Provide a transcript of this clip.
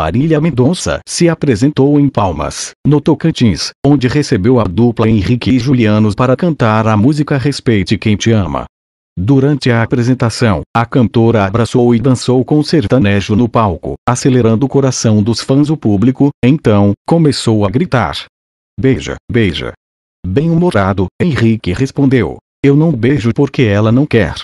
Marília Mendonça se apresentou em Palmas, no Tocantins, onde recebeu a dupla Henrique e Julianos para cantar a música Respeite Quem Te Ama. Durante a apresentação, a cantora abraçou e dançou com sertanejo no palco, acelerando o coração dos fãs. O público, então, começou a gritar: Beija, beija. Bem-humorado, Henrique respondeu: Eu não beijo porque ela não quer.